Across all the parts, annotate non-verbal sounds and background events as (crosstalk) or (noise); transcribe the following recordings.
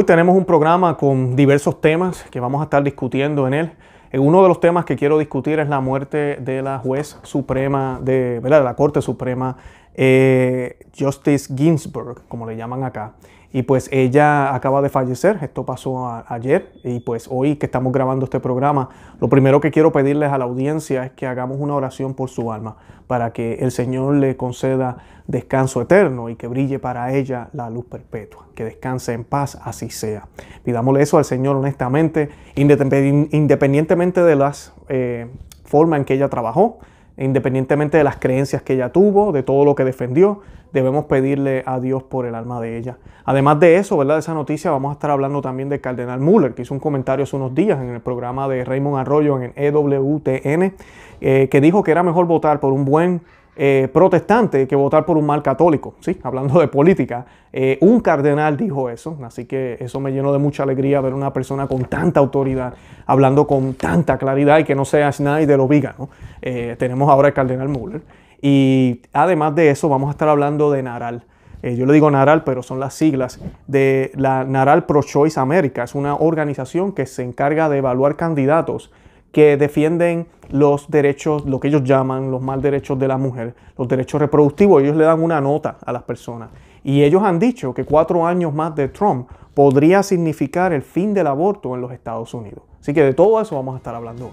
Hoy tenemos un programa con diversos temas que vamos a estar discutiendo en él. Eh, uno de los temas que quiero discutir es la muerte de la juez suprema, de, la Corte Suprema, eh, Justice Ginsburg, como le llaman acá y pues ella acaba de fallecer, esto pasó ayer y pues hoy que estamos grabando este programa, lo primero que quiero pedirles a la audiencia es que hagamos una oración por su alma, para que el Señor le conceda descanso eterno y que brille para ella la luz perpetua, que descanse en paz, así sea. Pidámosle eso al Señor honestamente, independientemente de las eh, formas en que ella trabajó, independientemente de las creencias que ella tuvo, de todo lo que defendió, debemos pedirle a Dios por el alma de ella. Además de eso, ¿verdad? De esa noticia vamos a estar hablando también del cardenal Muller, que hizo un comentario hace unos días en el programa de Raymond Arroyo en EWTN, eh, que dijo que era mejor votar por un buen eh, protestante que votar por un mal católico, ¿sí? hablando de política. Eh, un cardenal dijo eso, así que eso me llenó de mucha alegría ver una persona con tanta autoridad, hablando con tanta claridad y que no sea de o Viga. ¿no? Eh, tenemos ahora el cardenal Muller. Y además de eso, vamos a estar hablando de Naral. yo le digo Naral, pero son las siglas de la Naral Pro Choice América. Es una organización que se encarga de evaluar candidatos que defienden los derechos, lo que ellos llaman los mal derechos de la mujer, los derechos reproductivos, ellos le dan una nota a las personas. Y ellos han dicho que cuatro años más de Trump podría significar el fin del aborto en los Estados Unidos. Así que de todo eso vamos a estar hablando hoy.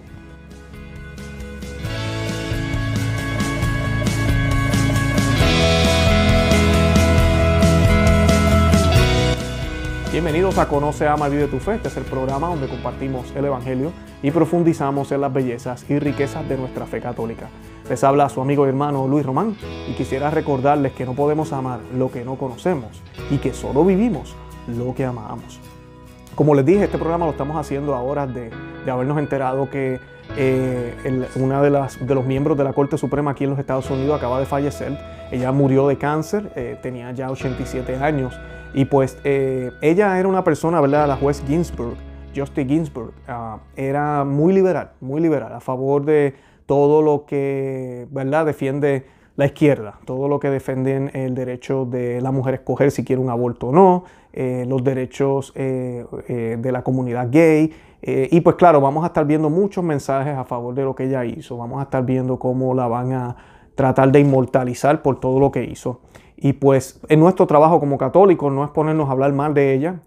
Bienvenidos a Conoce, Ama y Vive tu Fe. Este es el programa donde compartimos el Evangelio y profundizamos en las bellezas y riquezas de nuestra fe católica. Les habla su amigo y hermano Luis Román y quisiera recordarles que no podemos amar lo que no conocemos y que solo vivimos lo que amamos. Como les dije, este programa lo estamos haciendo ahora de, habernos enterado que eh, una de, de los miembros de la Corte Suprema aquí en los Estados Unidos acaba de fallecer. Ella murió de cáncer, eh, tenía ya 87 años y pues eh, ella era una persona, ¿verdad? La juez Ginsburg, Justice Ginsburg, ah, era muy liberal, muy liberal, a favor de todo lo que, ¿verdad?, defiende la izquierda, todo lo que defienden el derecho de la mujer a escoger si quiere un aborto o no, eh, los derechos eh, de la comunidad gay. y pues claro, vamos a estar viendo muchos mensajes a favor de lo que ella hizo, vamos a estar viendo cómo la van a tratar de inmortalizar por todo lo que hizo. Y pues en nuestro trabajo como católicos no es ponernos a hablar mal de ella.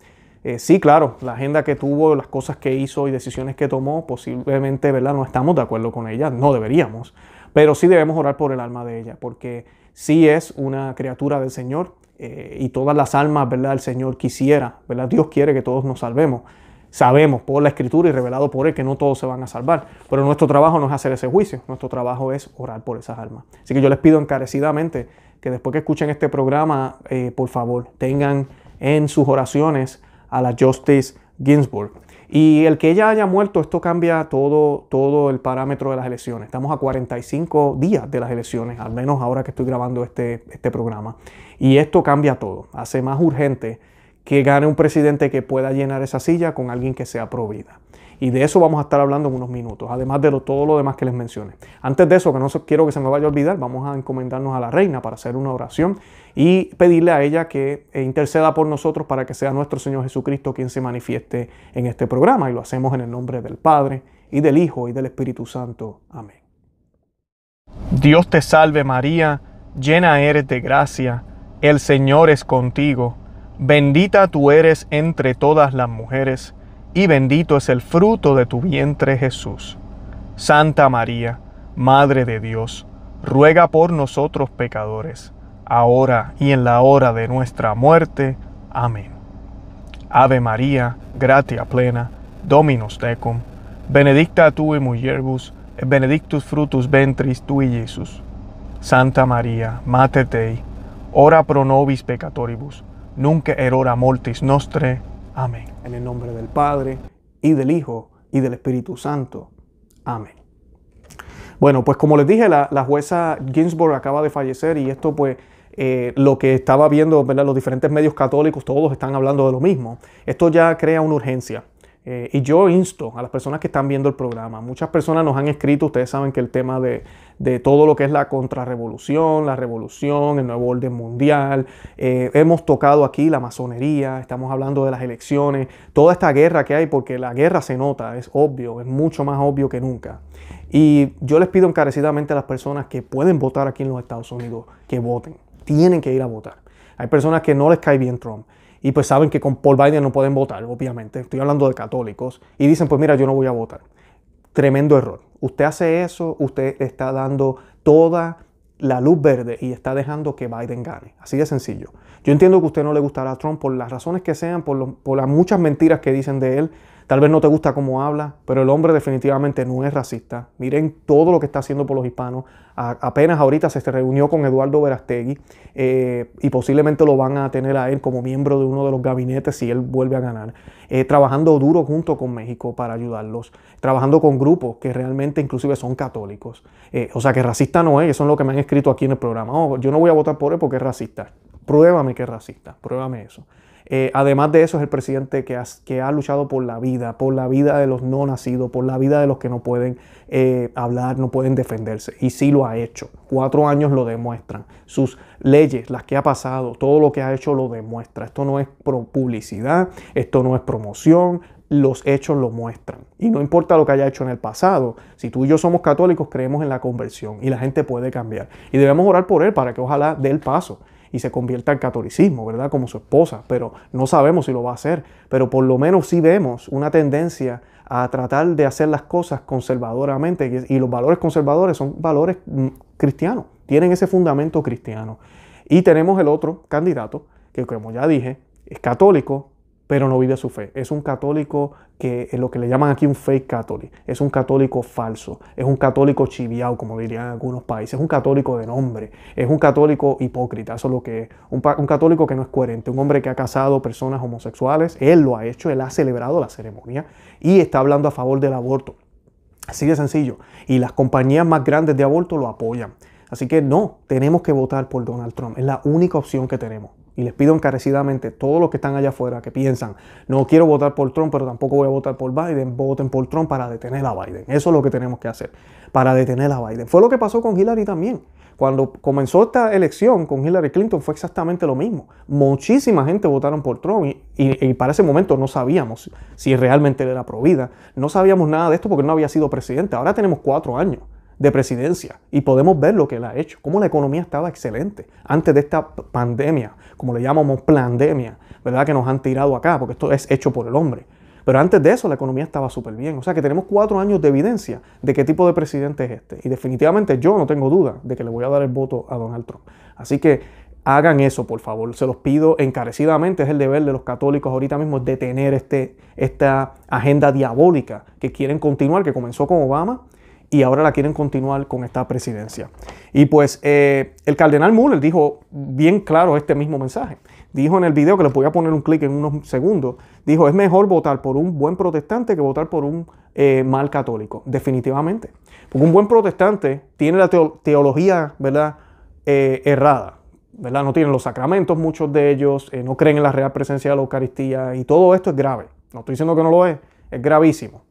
Eh, sí, claro, la agenda que tuvo, las cosas que hizo y decisiones que tomó, posiblemente, ¿verdad? No estamos de acuerdo con ella, no deberíamos, pero sí debemos orar por el alma de ella, porque sí es una criatura del Señor eh, y todas las almas, ¿verdad? El Señor quisiera, ¿verdad? Dios quiere que todos nos salvemos. Sabemos por la escritura y revelado por Él que no todos se van a salvar, pero nuestro trabajo no es hacer ese juicio, nuestro trabajo es orar por esas almas. Así que yo les pido encarecidamente que después que escuchen este programa, eh, por favor, tengan en sus oraciones a la Justice Ginsburg. Y el que ella haya muerto, esto cambia todo, todo el parámetro de las elecciones. Estamos a 45 días de las elecciones, al menos ahora que estoy grabando este, este programa. Y esto cambia todo, hace más urgente que gane un presidente que pueda llenar esa silla con alguien que sea pro y de eso vamos a estar hablando en unos minutos, además de todo lo demás que les mencioné. Antes de eso, que no quiero que se me vaya a olvidar, vamos a encomendarnos a la reina para hacer una oración y pedirle a ella que eh, interceda por nosotros para que sea nuestro Señor Jesucristo quien se manifieste en este programa. Y lo hacemos en el nombre del Padre, y del Hijo, y del Espíritu Santo. Amén. Dios te salve María, llena eres de gracia, el Señor es contigo, bendita tú eres entre todas las mujeres y bendito es el fruto de tu vientre Jesús. Santa María, Madre de Dios, ruega por nosotros pecadores, ahora y en la hora de nuestra muerte. Amén. Ave María, gratia plena, Dominus tecum, benedicta tu y mujerbus, benedictus frutus ventris tui, Jesús. Santa María, Mater tei, ora pro nobis peccatoribus, Nunca erora mortis nostre. Amén. En el nombre del Padre, y del Hijo, y del Espíritu Santo. Amén. Bueno, pues como les dije, la, jueza Ginsburg acaba de fallecer y esto pues... Eh, lo que estaba viendo los diferentes medios católicos, todos están hablando de lo mismo. Esto ya crea una urgencia. Eh, y yo insto a las personas que están viendo el programa, muchas personas nos han escrito, ustedes saben que el tema de, todo lo que es la contrarrevolución, la revolución, el nuevo orden mundial, eh, hemos tocado aquí la masonería, estamos hablando de las elecciones, toda esta guerra que hay, porque la guerra se nota, es obvio, es mucho más obvio que nunca. Y yo les pido encarecidamente a las personas que pueden votar aquí en los Estados Unidos, que voten, tienen que ir a votar. Hay personas que no les cae bien Trump y pues saben que con Paul Biden no pueden votar, obviamente, estoy hablando de católicos, y dicen, pues mira, yo no voy a votar. Tremendo error. Usted hace eso, usted está dando toda la luz verde y está dejando que Biden gane. Así de sencillo. Yo entiendo que a usted no le gustará a Trump por las razones que sean, por, por las muchas mentiras que dicen de él, Tal vez no te gusta cómo habla, pero el hombre definitivamente no es racista. Miren todo lo que está haciendo por los hispanos. apenas ahorita se reunió con Eduardo Verastegui eh, y posiblemente lo van a tener a él como miembro de uno de los gabinetes si él vuelve a ganar. Eh, trabajando duro junto con México para ayudarlos. Trabajando con grupos que realmente inclusive son católicos. Eh, o sea que racista no es, eso es lo que me han escrito aquí en el programa. Oh, yo no voy a votar por él porque es racista. Pruébame que es racista, pruébame eso. Eh, además de eso, es el presidente que, ha luchado por la vida, por la vida de los no nacidos, por la vida de los que no pueden eh, hablar, no pueden defenderse. Y sí lo ha hecho. Cuatro años lo demuestran. Sus leyes, las que ha pasado, todo lo que ha hecho lo demuestra. Esto no es publicidad, esto no es promoción, los hechos lo muestran. Y no importa lo que haya hecho en el pasado, si tú y yo somos católicos, creemos en la conversión y la gente puede cambiar. Y debemos orar por él para que ojalá dé el paso y se convierta al catolicismo, ¿verdad? Como su esposa, pero no sabemos si lo va a hacer. Pero por lo menos sí vemos una tendencia a tratar de hacer las cosas conservadoramente y los valores conservadores son valores mm, cristianos, tienen ese fundamento cristiano. Y tenemos el otro candidato, que como ya dije, es católico, pero no vive su fe. Es un católico que es eh, lo que le llaman aquí un fake católico. Es un católico falso. Es un católico chiviao, como dirían algunos países. Es un católico de nombre. Es un católico hipócrita. Eso es lo que es. Un, un católico que no es coherente. Un hombre que ha casado personas homosexuales. Él lo ha hecho. Él ha celebrado la ceremonia. Y está hablando a favor del aborto. Así de sencillo. Y las compañías más grandes de aborto lo apoyan. Así que no, tenemos que votar por Donald Trump. Es la única opción que tenemos y les pido encarecidamente, todos los que están allá afuera que piensan, no quiero votar por Trump, pero tampoco voy a votar por Biden, voten por Trump para detener a Biden. Eso es lo que tenemos que hacer, para detener a Biden. Fue lo que pasó con Hillary también. Cuando comenzó esta elección con Hillary Clinton fue exactamente lo mismo. Muchísima gente votaron por Trump y, para ese momento no sabíamos si realmente era provida. No sabíamos nada de esto porque no había sido presidente. Ahora tenemos cuatro años de presidencia y podemos ver lo que él ha hecho, cómo la economía estaba excelente antes de esta pandemia, como le llamamos pandemia, ¿verdad? Que nos han tirado acá, porque esto es hecho por el hombre. Pero antes de eso la economía estaba súper bien. O sea que tenemos cuatro años de evidencia de qué tipo de presidente es este. Y definitivamente yo no tengo duda de que le voy a dar el voto a Donald Trump. Así que hagan eso, por favor. Se los pido encarecidamente. Es el deber de los católicos ahorita mismo detener este, esta agenda diabólica que quieren continuar, que comenzó con Obama y ahora la quieren continuar con esta presidencia. Y pues eh, el cardenal Müller dijo bien claro este mismo mensaje. Dijo en el video, que le voy a poner un clic en unos segundos, dijo, es mejor votar por un buen protestante que votar por un eh, mal católico, definitivamente. Porque un buen protestante tiene la teología, ¿verdad? Eh, errada. ¿verdad? No tienen los sacramentos, muchos de ellos, no creen en la real presencia de la Eucaristía y todo esto es grave. No estoy diciendo que no lo es, es gravísimo.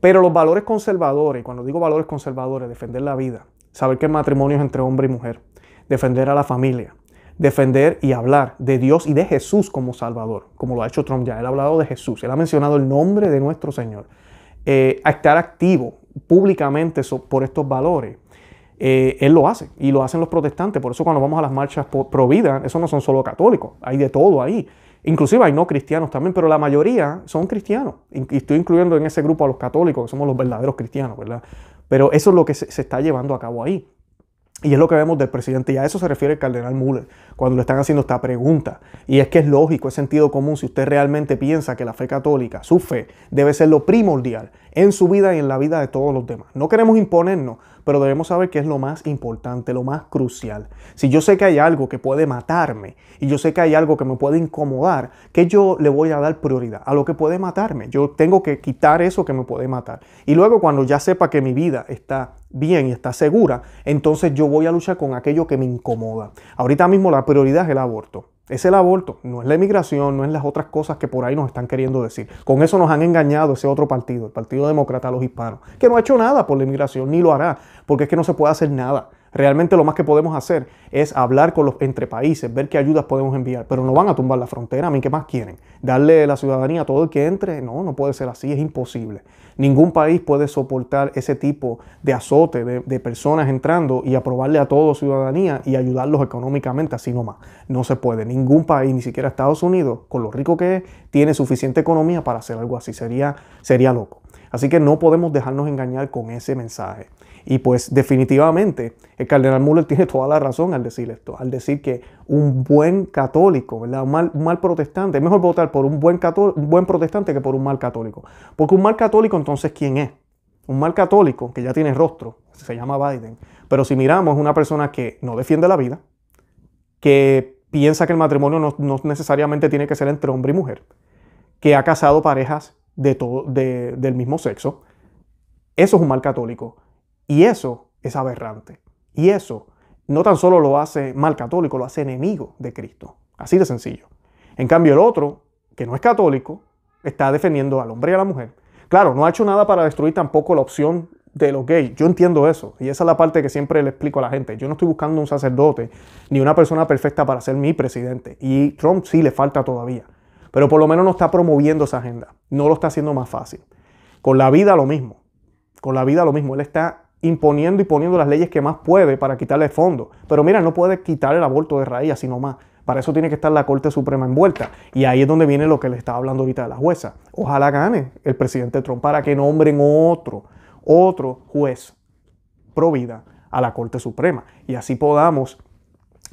Pero los valores conservadores, cuando digo valores conservadores, defender la vida, saber que el matrimonio es entre hombre y mujer, defender a la familia, defender y hablar de Dios y de Jesús como Salvador, como lo ha hecho Trump ya. Él ha hablado de Jesús, él ha mencionado el nombre de nuestro Señor. Eh, estar activo públicamente por estos valores, eh, él lo hace y lo hacen los protestantes. Por eso cuando vamos a las marchas pro vida, eso no son solo católicos, hay de todo ahí. Inclusive hay no cristianos también, pero la mayoría son cristianos. Y estoy incluyendo en ese grupo a los católicos, que somos los verdaderos cristianos, ¿verdad? Pero eso es lo que se, está llevando a cabo ahí. Y es lo que vemos del presidente, y a eso se refiere el cardenal Müller cuando le están haciendo esta pregunta. Y es que es lógico, es sentido común, si usted realmente piensa que la fe católica, su fe, debe ser lo primordial en su vida y en la vida de todos los demás. No queremos imponernos, pero debemos saber qué es lo más importante, lo más crucial. Si yo sé que hay algo que puede matarme y yo sé que hay algo que me puede incomodar, que yo le voy a dar prioridad a lo que puede matarme. Yo tengo que quitar eso que me puede matar. Y luego cuando ya sepa que mi vida está bien y está segura, entonces yo voy a luchar con aquello que me incomoda. Ahorita mismo la prioridad es el aborto. Es el aborto, no es la emigración, no es las otras cosas que por ahí nos están queriendo decir. Con eso nos han engañado ese otro partido, el Partido Demócrata, los hispanos, que no ha hecho nada por la inmigración, ni lo hará, porque es que no se puede hacer nada. Realmente lo más que podemos hacer es hablar con los entre países, ver qué ayudas podemos enviar, pero no van a tumbar la frontera, a mí qué más quieren. Darle la ciudadanía a todo el que entre, no, no puede ser así, es imposible. Ningún país puede soportar ese tipo de azote de, personas entrando y aprobarle a todo ciudadanía y ayudarlos económicamente así nomás. No se puede. Ningún país, ni siquiera Estados Unidos, con lo rico que es, tiene suficiente economía para hacer algo así. Sería, sería loco. Así que no podemos dejarnos engañar con ese mensaje. Y pues definitivamente el cardenal Muller (laughs) tiene toda la razón al decir esto, al decir que un buen católico, ¿verdad? Un, mal, protestante, es mejor votar por un buen, un buen protestante que por un mal católico. Porque un mal católico entonces, ¿quién es? Un mal católico que ya tiene rostro, se llama Biden. Pero si miramos es una persona que no defiende la vida, que piensa que el matrimonio no necesariamente tiene que ser entre hombre y mujer, que ha casado parejas todo, del mismo sexo. Eso es un mal católico. Y eso es aberrante. Y eso no tan solo lo hace mal católico, lo hace enemigo de Cristo. Así de sencillo. En cambio, el otro, que no es católico, está defendiendo al hombre y a la mujer. Claro, no ha hecho nada para destruir tampoco la opción de los gays. Yo entiendo eso. Y esa es la parte que siempre le explico a la gente. Yo no estoy buscando un sacerdote ni una persona perfecta para ser mi presidente. Y Trump sí le falta todavía pero por lo menos no está promoviendo esa agenda, no lo está haciendo más fácil. Con la vida lo mismo, con la vida lo mismo, él está imponiendo y poniendo las leyes que más puede para quitarle fondos, pero mira, no puede quitar el aborto de raíz así más. Para eso tiene que estar la Corte Suprema envuelta. Y ahí es donde viene lo que le estaba hablando ahorita de la jueza. Ojalá gane el presidente Trump para que nombren otro, otro juez pro vida a la Corte Suprema. Y así podamos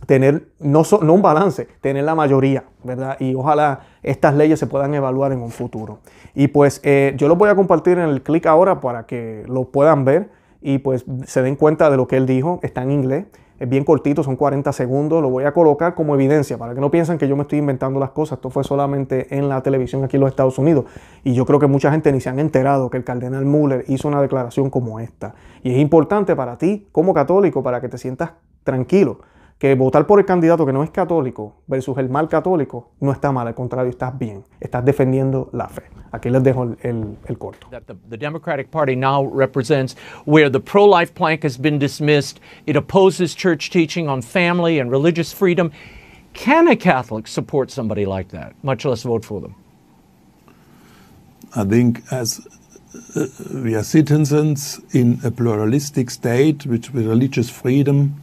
tener no, un balance, tener la mayoría, ¿verdad? Y ojalá estas leyes se puedan evaluar en un futuro. Y pues eh, yo lo voy a compartir en el clic ahora para que lo puedan ver y pues se den cuenta de lo que él dijo, está en inglés, es bien cortito, son 40 segundos, lo voy a colocar como evidencia para que no piensen que yo me estoy inventando las cosas, esto fue solamente en la televisión aquí en los Estados Unidos y yo creo que mucha gente ni se han enterado que el cardenal Mueller hizo una declaración como esta y es importante para ti como católico para que te sientas tranquilo que votar por el candidato que no es católico versus el mal católico no está mal, al contrario, estás bien, estás defendiendo la fe. Aquí les dejo el, el, el corto. That the, the Democratic Party now represents where the pro-life plank has been dismissed. It opposes church teaching on family and religious freedom. Can a Catholic support somebody like that, much less vote for them? I think as uh, we are citizens in a pluralistic state with, with religious freedom,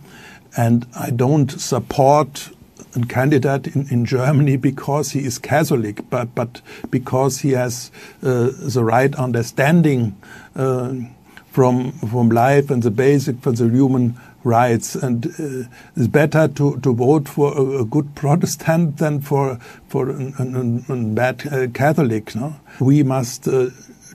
And I don't support a candidate in, in Germany because he is Catholic, but, but because he has uh, the right understanding uh, from, from life and the basic for the human rights. And uh, it's better to, to vote for a, a good Protestant than for, for a bad uh, Catholic. No? We must uh,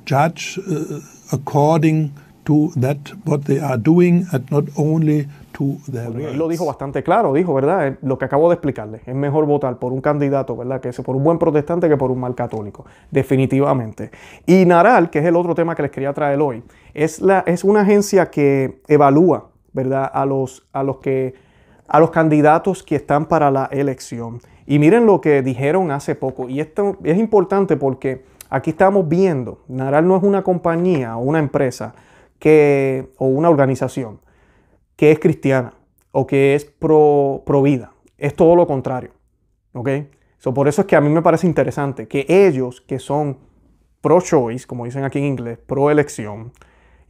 judge uh, according to that what they are doing and not only Él lo dijo bastante claro, dijo, ¿verdad? Eh, lo que acabo de explicarle. Es mejor votar por un candidato, ¿verdad? Que es por un buen protestante que por un mal católico, definitivamente. Y Naral, que es el otro tema que les quería traer hoy, es, la, es una agencia que evalúa, ¿verdad? A los, a los que a los candidatos que están para la elección. Y miren lo que dijeron hace poco. Y esto es importante porque aquí estamos viendo, Naral no es una compañía o una empresa que, o una organización que es cristiana o que es pro, vida. Es todo lo contrario. ¿Ok? por eso es que a mí me parece interesante que ellos que son pro-choice, como dicen aquí en inglés, pro-elección,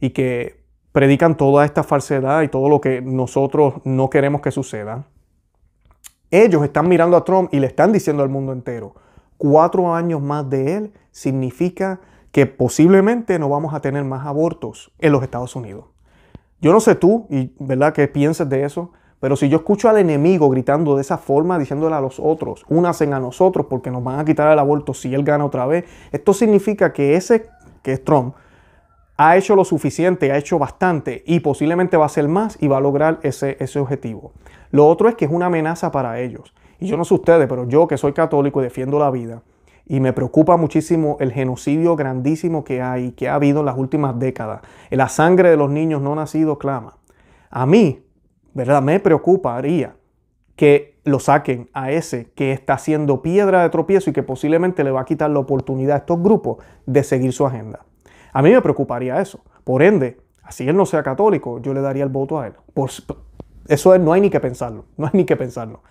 y que predican toda esta falsedad y todo lo que nosotros no queremos que suceda, ellos están mirando a Trump y le están diciendo al mundo entero, cuatro años más de él significa que posiblemente no vamos a tener más abortos en los Estados Unidos. Yo no sé tú, y, ¿verdad?, qué pienses de eso, pero si yo escucho al enemigo gritando de esa forma, diciéndole a los otros, únasen a nosotros porque nos van a quitar el aborto si él gana otra vez, esto significa que ese, que es Trump, ha hecho lo suficiente, ha hecho bastante y posiblemente va a hacer más y va a lograr ese, ese objetivo. Lo otro es que es una amenaza para ellos. Y yo no sé ustedes, pero yo que soy católico y defiendo la vida, y me preocupa muchísimo el genocidio grandísimo que hay, que ha habido en las últimas décadas. La sangre de los niños no nacidos clama. A mí, ¿verdad? Me preocuparía que lo saquen a ese que está siendo piedra de tropiezo y que posiblemente le va a quitar la oportunidad a estos grupos de seguir su agenda. A mí me preocuparía eso. Por ende, así él no sea católico, yo le daría el voto a él. Por, eso no hay ni que pensarlo, no hay ni que pensarlo.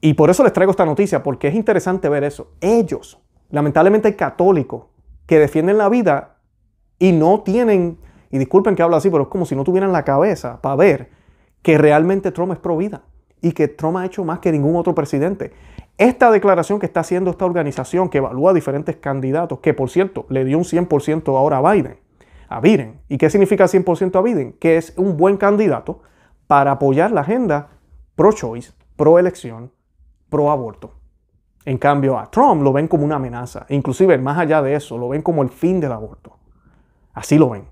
Y por eso les traigo esta noticia, porque es interesante ver eso. Ellos, lamentablemente católicos, que defienden la vida y no tienen, y disculpen que hablo así, pero es como si no tuvieran la cabeza para ver que realmente Trump es pro vida y que Trump ha hecho más que ningún otro presidente. Esta declaración que está haciendo esta organización que evalúa diferentes candidatos, que por cierto le dio un 100% ahora a Biden, a Biden. ¿Y qué significa 100% a Biden? Que es un buen candidato para apoyar la agenda pro-choice, pro-elección, pro aborto. En cambio, a Trump lo ven como una amenaza. Inclusive, más allá de eso, lo ven como el fin del aborto. Así lo ven.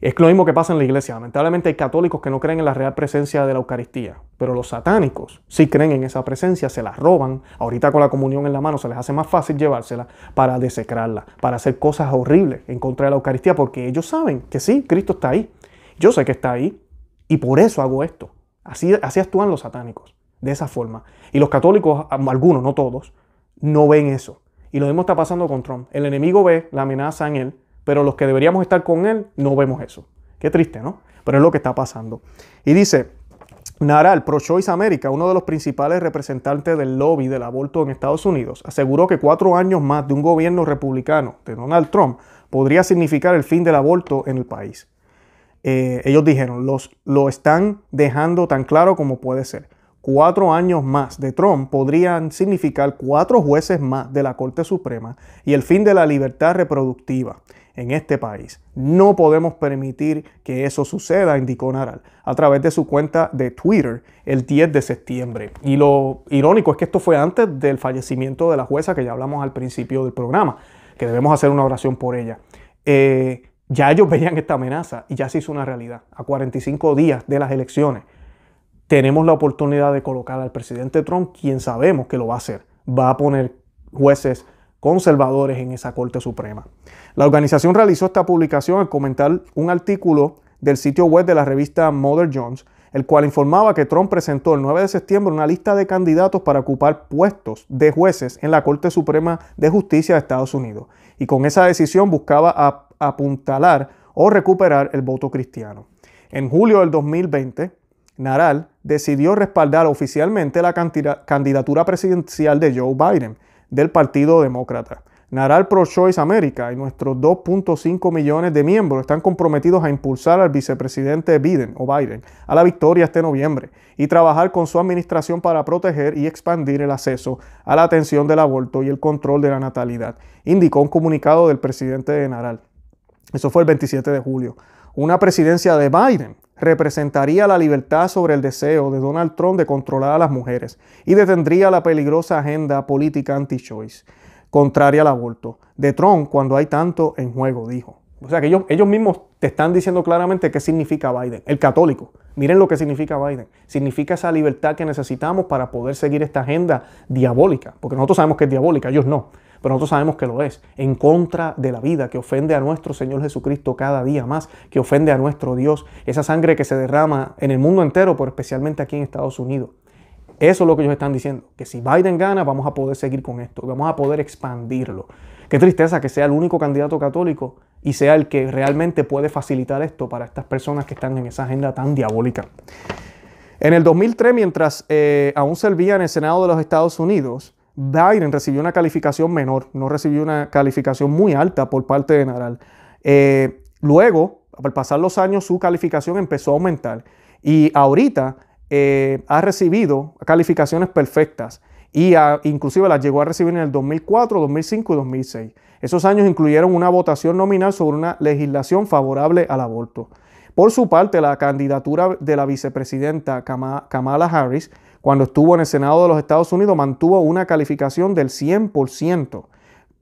Es lo mismo que pasa en la iglesia. Lamentablemente hay católicos que no creen en la real presencia de la Eucaristía, pero los satánicos sí creen en esa presencia, se la roban. Ahorita con la comunión en la mano se les hace más fácil llevársela para desecrarla, para hacer cosas horribles en contra de la Eucaristía, porque ellos saben que sí, Cristo está ahí. Yo sé que está ahí y por eso hago esto. Así, así actúan los satánicos de esa forma. Y los católicos, algunos, no todos, no ven eso. Y lo mismo está pasando con Trump. El enemigo ve la amenaza en él, pero los que deberíamos estar con él no vemos eso. Qué triste, ¿no? Pero es lo que está pasando. Y dice, Naral, Pro-Choice America, uno de los principales representantes del lobby del aborto en Estados Unidos, aseguró que cuatro años más de un gobierno republicano de Donald Trump podría significar el fin del aborto en el país. Eh, ellos dijeron, los, lo están dejando tan claro como puede ser cuatro años más de Trump podrían significar cuatro jueces más de la Corte Suprema y el fin de la libertad reproductiva en este país. No podemos permitir que eso suceda, indicó Naral a través de su cuenta de Twitter el 10 de septiembre. Y lo irónico es que esto fue antes del fallecimiento de la jueza que ya hablamos al principio del programa, que debemos hacer una oración por ella. Eh, ya ellos veían esta amenaza y ya se hizo una realidad a 45 días de las elecciones tenemos la oportunidad de colocar al presidente Trump, quien sabemos que lo va a hacer. Va a poner jueces conservadores en esa Corte Suprema. La organización realizó esta publicación al comentar un artículo del sitio web de la revista Mother Jones, el cual informaba que Trump presentó el 9 de septiembre una lista de candidatos para ocupar puestos de jueces en la Corte Suprema de Justicia de Estados Unidos, y con esa decisión buscaba apuntalar o recuperar el voto cristiano. En julio del 2020, Naral decidió respaldar oficialmente la candidatura presidencial de Joe Biden del Partido Demócrata. Naral Pro-Choice América y nuestros 2.5 millones de miembros están comprometidos a impulsar al vicepresidente Biden o Biden a la victoria este noviembre y trabajar con su administración para proteger y expandir el acceso a la atención del aborto y el control de la natalidad, indicó un comunicado del presidente de Naral. Eso fue el 27 de julio. Una presidencia de Biden representaría la libertad sobre el deseo de Donald Trump de controlar a las mujeres y detendría la peligrosa agenda política anti-choice, contraria al aborto, de Trump cuando hay tanto en juego, dijo. O sea que ellos, ellos mismos te están diciendo claramente qué significa Biden, el católico. Miren lo que significa Biden. Significa esa libertad que necesitamos para poder seguir esta agenda diabólica, porque nosotros sabemos que es diabólica, ellos no pero nosotros sabemos que lo es, en contra de la vida, que ofende a nuestro Señor Jesucristo cada día más, que ofende a nuestro Dios, esa sangre que se derrama en el mundo entero, pero especialmente aquí en Estados Unidos. Eso es lo que ellos están diciendo, que si Biden gana vamos a poder seguir con esto, vamos a poder expandirlo. Qué tristeza que sea el único candidato católico y sea el que realmente puede facilitar esto para estas personas que están en esa agenda tan diabólica. En el 2003, mientras eh, aún servía en el Senado de los Estados Unidos, Biden recibió una calificación menor, no recibió una calificación muy alta por parte de Naral. Eh, luego, al pasar los años, su calificación empezó a aumentar y ahorita eh, ha recibido calificaciones perfectas y inclusive las llegó a recibir en el 2004, 2005 y 2006. Esos años incluyeron una votación nominal sobre una legislación favorable al aborto. Por su parte, la candidatura de la vicepresidenta Kamala Harris cuando estuvo en el Senado de los Estados Unidos, mantuvo una calificación del 100%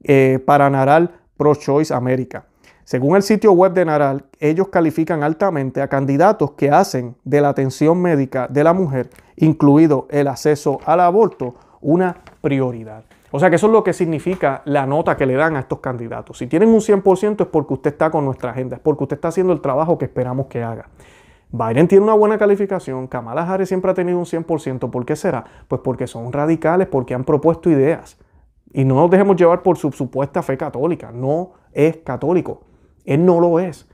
eh, para Naral Pro-Choice América. Según el sitio web de Naral, ellos califican altamente a candidatos que hacen de la atención médica de la mujer, incluido el acceso al aborto, una prioridad. O sea que eso es lo que significa la nota que le dan a estos candidatos. Si tienen un 100% es porque usted está con nuestra agenda, es porque usted está haciendo el trabajo que esperamos que haga. Biden tiene una buena calificación, Kamala Harris siempre ha tenido un 100%. ¿Por qué será? Pues porque son radicales, porque han propuesto ideas. Y no nos dejemos llevar por su supuesta fe católica. No es católico. Él no lo es.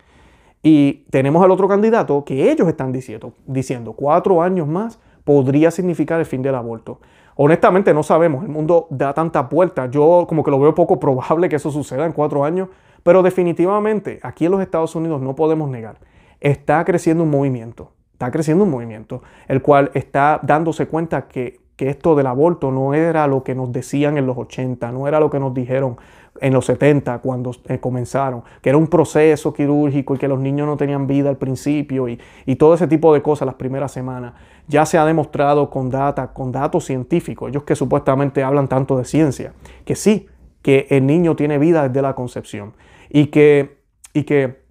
Y tenemos al otro candidato que ellos están diciendo, diciendo cuatro años más podría significar el fin del aborto. Honestamente no sabemos, el mundo da tanta puerta. Yo como que lo veo poco probable que eso suceda en cuatro años, pero definitivamente aquí en los Estados Unidos no podemos negar está creciendo un movimiento, está creciendo un movimiento, el cual está dándose cuenta que, que esto del aborto no era lo que nos decían en los 80, no era lo que nos dijeron en los 70 cuando eh, comenzaron, que era un proceso quirúrgico y que los niños no tenían vida al principio y, todo ese tipo de cosas las primeras semanas. Ya se ha demostrado con data, con datos científicos, ellos que supuestamente hablan tanto de ciencia, que sí, que el niño tiene vida desde la concepción y que, y que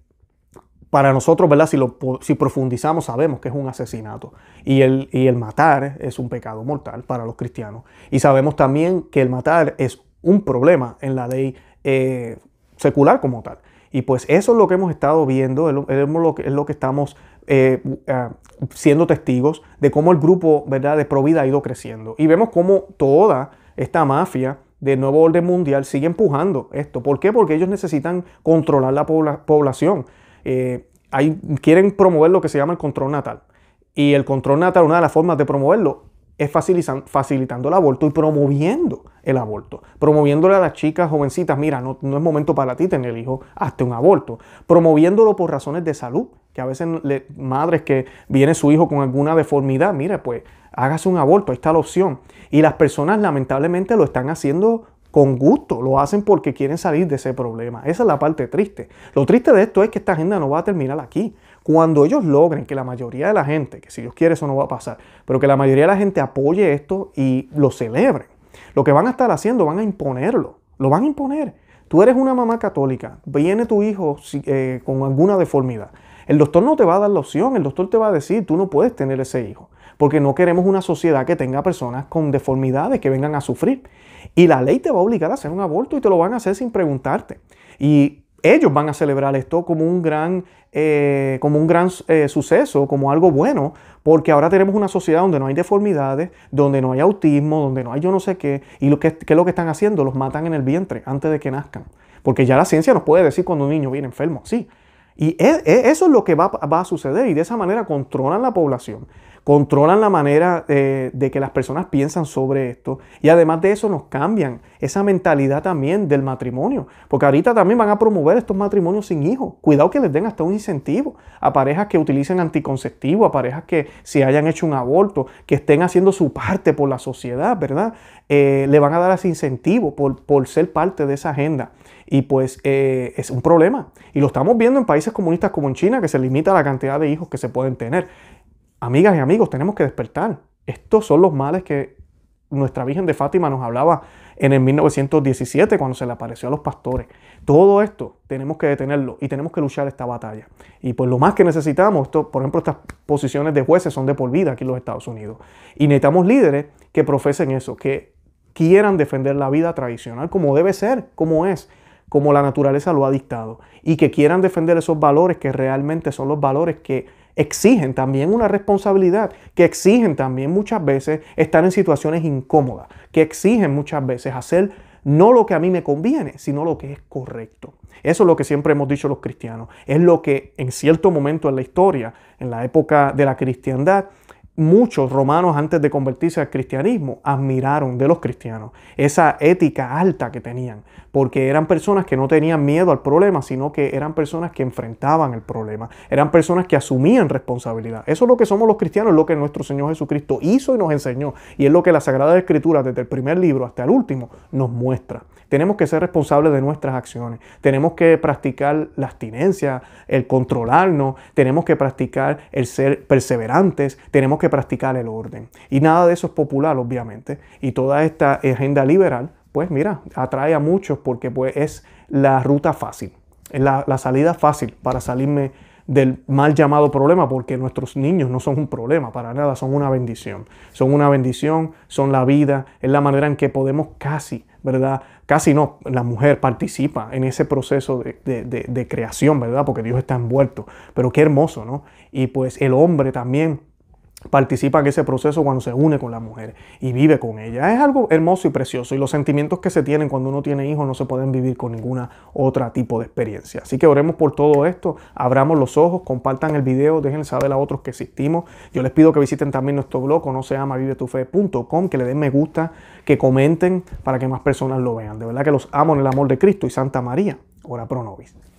para nosotros, ¿verdad? Si, lo, si profundizamos, sabemos que es un asesinato. Y el, el matar es un pecado mortal para los cristianos. Y sabemos también que el matar es un problema en la ley eh, secular como tal. Y pues eso es lo que hemos estado viendo, es lo, que, es lo que estamos eh, ah, siendo testigos de cómo el grupo ¿verdad? de Provida ha ido creciendo. Y vemos cómo toda esta mafia de nuevo orden mundial sigue empujando esto. ¿Por qué? Porque ellos necesitan controlar la población eh, quieren promover lo que se llama el control natal. Y el control natal, una de las formas de promoverlo es facilitando el aborto y promoviendo el aborto, promoviéndole a las chicas jovencitas, mira, no, no es momento para ti tener hijo, hazte un aborto, promoviéndolo por razones de salud, que a veces madres que viene su hijo con alguna deformidad, mira, pues hágase un aborto, ahí está la opción. Y las personas lamentablemente lo están haciendo con gusto, lo hacen porque quieren salir de ese problema. Esa es la parte triste. Lo triste de esto es que esta agenda no va a terminar aquí. Cuando ellos logren que la mayoría de la gente, que si Dios quiere eso no va a pasar, pero que la mayoría de la gente apoye esto y lo celebren, lo que van a estar haciendo, van a imponerlo, lo van a imponer. Tú eres una mamá católica, viene tu hijo eh, con alguna deformidad. El doctor no te va a dar la opción, el doctor te va a decir, tú no puedes tener ese hijo porque no queremos una sociedad que tenga personas con deformidades que vengan a sufrir. Y la ley te va a obligar a hacer un aborto y te lo van a hacer sin preguntarte. Y ellos van a celebrar esto como un gran, eh, como un gran eh, suceso, como algo bueno, porque ahora tenemos una sociedad donde no hay deformidades, donde no hay autismo, donde no hay yo no sé qué. ¿Y lo que, qué es lo que están haciendo? Los matan en el vientre antes de que nazcan. Porque ya la ciencia nos puede decir cuando un niño viene enfermo, sí. Y e, e, eso es lo que va, a suceder y de esa manera controlan la población controlan la manera eh, de que las personas piensan sobre esto y además de eso nos cambian esa mentalidad también del matrimonio, porque ahorita también van a promover estos matrimonios sin hijos. Cuidado que les den hasta un incentivo a parejas que utilicen anticonceptivo, a parejas que se hayan hecho un aborto, que estén haciendo su parte por la sociedad, ¿verdad? Eh, le van a dar ese incentivo por, por ser parte de esa agenda. Y pues eh, es un problema. Y lo estamos viendo en países comunistas como en China, que se limita la cantidad de hijos que se pueden tener. Amigas y amigos, tenemos que despertar. Estos son los males que nuestra Virgen de Fátima nos hablaba en el 1917 cuando se le apareció a los pastores. Todo esto tenemos que detenerlo y tenemos que luchar esta batalla. Y pues lo más que necesitamos, por ejemplo, estas posiciones de jueces son de por vida aquí en los Estados Unidos. Y necesitamos líderes que profesen eso, que quieran defender la vida tradicional como debe ser, como es, como la naturaleza lo ha dictado. Y que quieran defender esos valores que realmente son los valores que exigen también una responsabilidad, que exigen también muchas veces estar en situaciones incómodas, que exigen muchas veces hacer no lo que a mí me conviene, sino lo que es correcto. Eso es lo que siempre hemos dicho los cristianos. Es lo que en cierto momento en la historia, en la época de la cristiandad, muchos romanos antes de convertirse al cristianismo admiraron de los cristianos esa ética alta que tenían, porque eran personas que no tenían miedo al problema, sino que eran personas que enfrentaban el problema, eran personas que asumían responsabilidad. Eso es lo que somos los cristianos, es lo que nuestro Señor Jesucristo hizo y nos enseñó, y es lo que la Sagrada Escritura desde el primer libro hasta el último nos muestra. Tenemos que ser responsables de nuestras acciones, tenemos que practicar la abstinencia, el controlarnos, tenemos que practicar el ser perseverantes, tenemos que practicar el orden. Y nada de eso es popular, obviamente. Y toda esta agenda liberal, pues mira, atrae a muchos porque pues, es la ruta fácil, es la, salida fácil para salirme del mal llamado problema, porque nuestros niños no son un problema para nada, son una bendición. Son una bendición, son la vida, es la manera en que podemos casi, ¿verdad? Casi no, la mujer participa en ese proceso de, de creación, ¿verdad? Porque Dios está envuelto. Pero qué hermoso, ¿no? Y pues el hombre también participa en ese proceso cuando se une con la mujer y vive con ella. Es algo hermoso y precioso y los sentimientos que se tienen cuando uno tiene hijos no se pueden vivir con ninguna otra tipo de experiencia. Así que oremos por todo esto, abramos los ojos, compartan el video, déjenle saber a otros que existimos. Yo les pido que visiten también nuestro blog, no se llama vivetufe.com, que le den me gusta, que comenten para que más personas lo vean. De verdad que los amo en el amor de Cristo y Santa María. Ora pro nobis.